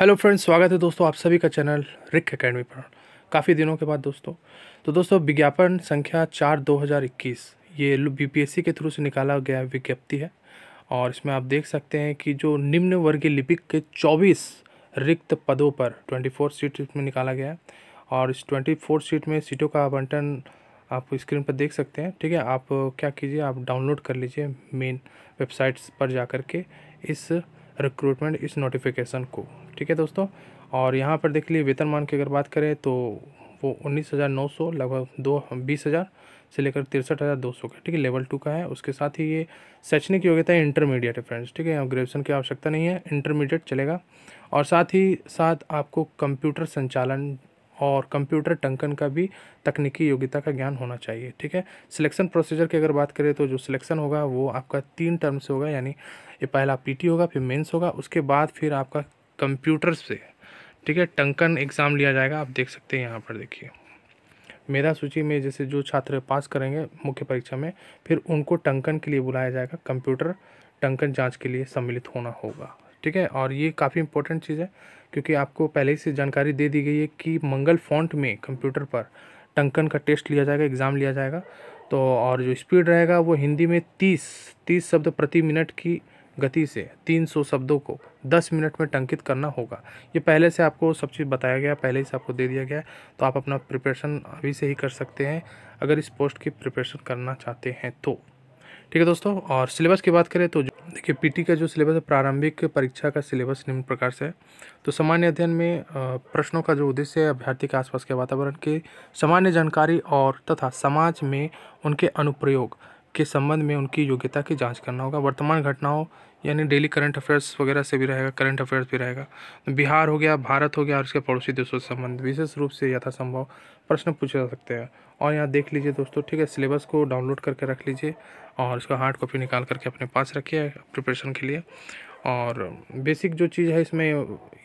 hello friends स्वागत है दोस्तों आप सभी का चैनल रिक एकेडमी पर काफ़ी दिनों के बाद दोस्तों तो दोस्तों विज्ञापन संख्या चार दो हज़ार इक्कीस ये बीपीएससी के थ्रू से निकाला गया विज्ञप्ति है और इसमें आप देख सकते हैं कि जो निम्न वर्गीय लिपिक के चौबीस रिक्त पदों पर ट्वेंटी फोर सीट में निकाला गया है और इस ट्वेंटी सीट में सीटों का आवंटन आप स्क्रीन पर देख सकते हैं ठीक है आप क्या कीजिए आप डाउनलोड कर लीजिए मेन वेबसाइट्स पर जा कर के इस रिक्रूटमेंट इस नोटिफिकेशन को ठीक है दोस्तों और यहाँ पर देख वेतन वेतनमान की अगर बात करें तो वो उन्नीस हज़ार नौ सौ लगभग दो बीस हज़ार से लेकर तिरसठ हज़ार दो सौ का ठीक है लेवल टू का है उसके साथ ही ये शैक्षणिक योग्यता है इंटरमीडिएट है फ्रेंड्स ठीक है यहाँ ग्रेजुएसन की आवश्यकता नहीं है इंटरमीडिएट चलेगा और साथ ही साथ आपको कंप्यूटर संचालन और कंप्यूटर टंकन का भी तकनीकी योग्यता का ज्ञान होना चाहिए ठीक है सिलेक्शन प्रोसीजर की अगर बात करें तो जो सिलेक्शन होगा वो आपका तीन टर्म से होगा यानी ये पहला पीटी होगा फिर मेंस होगा उसके बाद फिर आपका कंप्यूटर से ठीक है टंकन एग्ज़ाम लिया जाएगा आप देख सकते हैं यहाँ पर देखिए मेरा सूची में जैसे जो छात्र पास करेंगे मुख्य परीक्षा में फिर उनको टंकन के लिए बुलाया जाएगा कंप्यूटर टंकन जांच के लिए सम्मिलित होना होगा ठीक है और ये काफ़ी इंपॉर्टेंट चीज़ है क्योंकि आपको पहले से जानकारी दे दी गई है कि मंगल फॉन्ट में कंप्यूटर पर टंकन का टेस्ट लिया जाएगा एग्ज़ाम लिया जाएगा तो और जो स्पीड रहेगा वो हिंदी में तीस तीस शब्द प्रति मिनट की गति से 300 शब्दों को 10 मिनट में टंकित करना होगा ये पहले से आपको सब चीज़ बताया गया पहले से आपको दे दिया गया तो आप अपना प्रिपरेशन अभी से ही कर सकते हैं अगर इस पोस्ट की प्रिपरेशन करना चाहते हैं तो ठीक है दोस्तों और सिलेबस की बात करें तो देखिए पीटी का जो सिलेबस है प्रारंभिक परीक्षा का सिलेबस निम्न प्रकार से है तो सामान्य अध्ययन में प्रश्नों का जो उद्देश्य है अभ्यर्थी के आसपास के वातावरण के सामान्य जानकारी और तथा समाज में उनके अनुप्रयोग के संबंध में उनकी योग्यता की जांच करना होगा वर्तमान घटनाओं यानी डेली करंट अफेयर्स वगैरह से भी रहेगा करंट अफेयर्स भी रहेगा बिहार हो गया भारत हो गया और उसके पड़ोसी देशों से संबंध विशेष रूप से यथासंभव प्रश्न पूछे जा सकते हैं और यहाँ देख लीजिए दोस्तों ठीक है सिलेबस को डाउनलोड करके रख लीजिए और उसका हार्ड कॉपी निकाल करके अपने पास रखिए प्रिपरेशन के लिए और बेसिक जो चीज़ है इसमें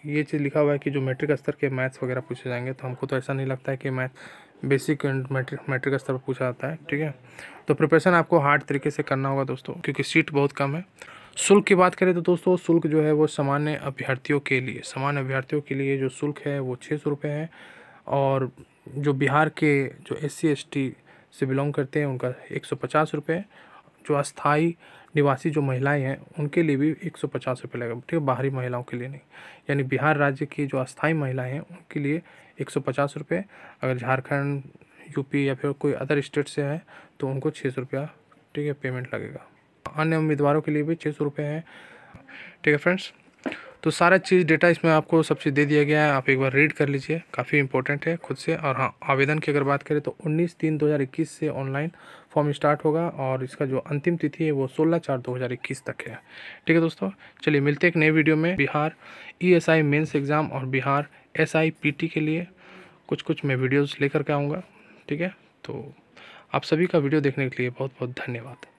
ये चीज़ लिखा हुआ है कि जो मैट्रिक स्तर के मैथ्स वगैरह पूछे जाएंगे तो हमको तो ऐसा नहीं लगता है कि मैथ बेसिक एंड मैट्रिक स्तर पर पूछा जाता है ठीक है तो प्रिपरेशन आपको हार्ड तरीके से करना होगा दोस्तों क्योंकि सीट बहुत कम है शुल्क की बात करें तो दोस्तों शुल्क जो है वो सामान्य अभ्यर्थियों के लिए सामान्य अभ्यर्थियों के लिए जो शुल्क है वो छः सौ रुपये है और जो बिहार के जो एस सी से बिलोंग करते हैं उनका एक सौ पचास रुपये जो अस्थाई निवासी जो महिलाएं हैं उनके लिए भी एक सौ पचास रुपये लगेगा ठीक है बाहरी महिलाओं के लिए नहीं यानी बिहार राज्य की जो अस्थाई महिलाएं हैं उनके लिए एक सौ पचास रुपये अगर झारखंड यूपी या फिर कोई अदर स्टेट से है तो उनको छः सौ रुपया ठीक है पेमेंट लगेगा अन्य उम्मीदवारों के लिए भी छः सौ रुपये हैं ठीक है फ्रेंड्स तो सारा चीज़ डेटा इसमें आपको सब चीज़ दे दिया गया है आप एक बार रीड कर लीजिए काफ़ी इंपॉर्टेंट है खुद से और हाँ आवेदन की अगर बात करें तो 19 तीन 2021 से ऑनलाइन फॉर्म स्टार्ट होगा और इसका जो अंतिम तिथि है वो 16 चार 2021 तक है ठीक है दोस्तों चलिए मिलते हैं एक नए वीडियो में Bihar E S I mains exam और Bihar S I P T के लिए कुछ कुछ मैं वीडियोज़ लेकर के आऊँगा ठीक है तो आप सभी का वीडियो देखने के लिए बहुत बहुत धन्यवाद